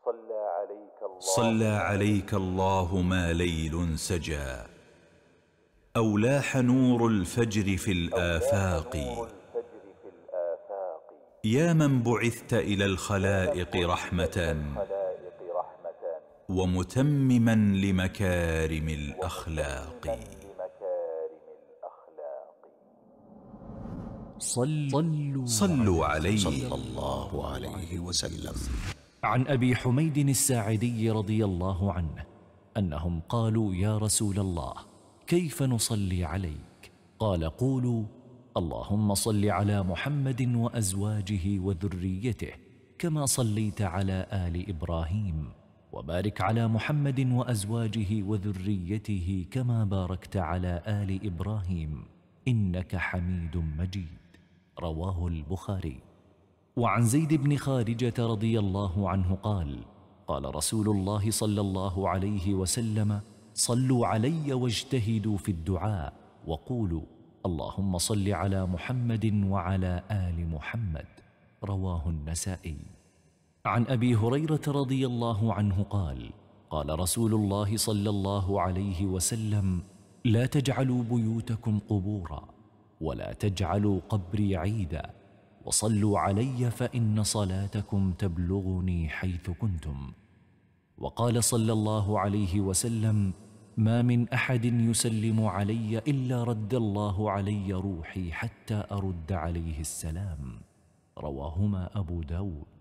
صلى عليك الله, صلى عليك الله ما ليل سجى أو لاح نور الفجر في الآفاق يا من بعثت إلى الخلائق رحمة ومتمما لمكارم الأخلاق صلوا, صلوا عليه صلى الله عليه وسلم عن ابي حميد الساعدي رضي الله عنه انهم قالوا يا رسول الله كيف نصلي عليك قال قولوا اللهم صل على محمد وازواجه وذريته كما صليت على ال ابراهيم وبارك على محمد وازواجه وذريته كما باركت على ال ابراهيم انك حميد مجيد رواه البخاري وعن زيد بن خارجة رضي الله عنه قال قال رسول الله صلى الله عليه وسلم صلوا علي واجتهدوا في الدعاء وقولوا اللهم صل على محمد وعلى آل محمد رواه النسائي عن أبي هريرة رضي الله عنه قال قال رسول الله صلى الله عليه وسلم لا تجعلوا بيوتكم قبورا ولا تجعلوا قبري عيدا وصلوا علي فان صلاتكم تبلغني حيث كنتم وقال صلى الله عليه وسلم ما من احد يسلم علي الا رد الله علي روحي حتى ارد عليه السلام رواهما ابو داود